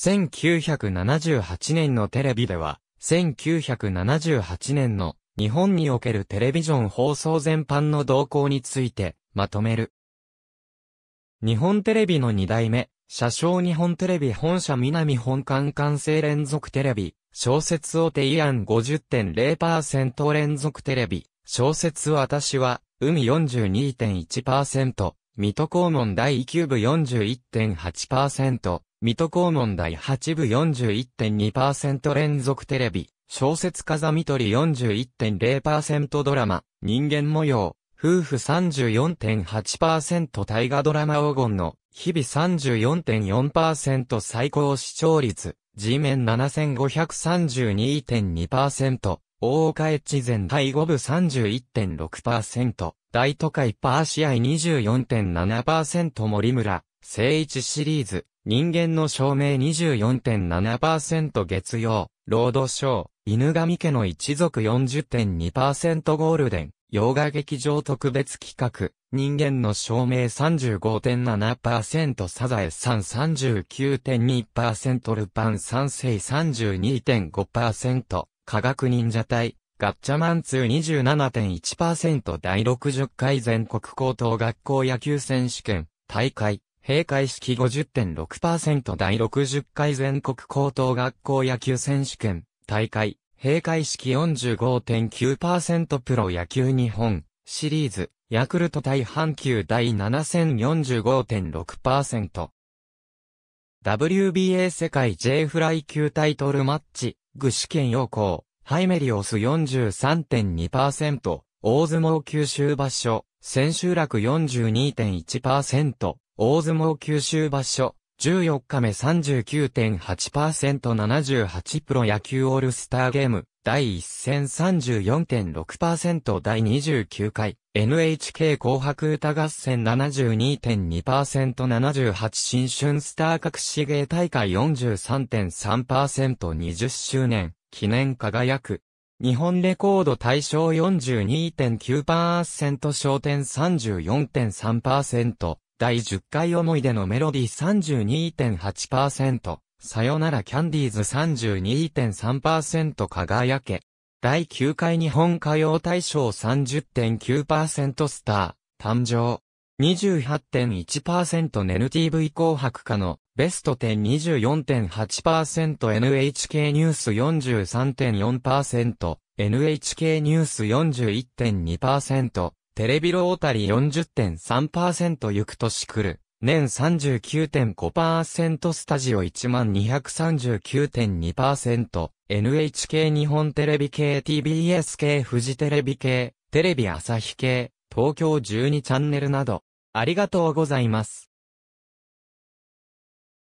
1978年のテレビでは、1978年の日本におけるテレビジョン放送全般の動向についてまとめる。日本テレビの2代目、車掌日本テレビ本社南本館完成連続テレビ、小説を提案50.0%連続テレビ、小説私は、海42.1%、水戸黄門第9部41.8%、水戸黄門第8部41.2%連続テレビ、小説風見取り41.0%ドラマ、人間模様、夫婦34.8%大河ドラマ黄金の、日々34.4%最高視聴率、G 面7532.2%、大岡越前第5部31.6%、大都会パーシアイ24.7%森村、聖一シリーズ、人間の証明24.7%月曜、ロードショー、犬神家の一族40.2%ゴールデン、洋画劇場特別企画、人間の証明35.7%サザエさん39.2%ルパン三世32.5%、科学忍者隊、ガッチャマン2 27.1%第60回全国高等学校野球選手権、大会、閉会式50.6%第60回全国高等学校野球選手権、大会、閉会式45.9%プロ野球日本、シリーズ、ヤクルト対阪急第7045.6%。WBA 世界 J フライ級タイトルマッチ、具志堅陽光、ハイメリオス43.2%、大相撲九州場所、千秋楽42.1%、大相撲九州場所、14日目 39.8%78 プロ野球オールスターゲーム、第1戦34.6%第29回、NHK 紅白歌合戦 72.2%78 新春スター各市芸大会 43.3%20 周年、記念輝く。日本レコード大賞42.9%焦点34.3%第10回思い出のメロディー32.8%、さよならキャンディーズ32.3%輝け。第9回日本歌謡大賞30.9%スター、誕生。28.1% NTV 紅白歌のベスト10 24.8% NHK ニュース43.4% NHK ニュース41.2%テレビロータリー40.3%ゆく年来る。年39.5%スタジオ1239.2% NHK 日本テレビ系 TBS 系富士テレビ系テレビ朝日系東京12チャンネルなどありがとうございます。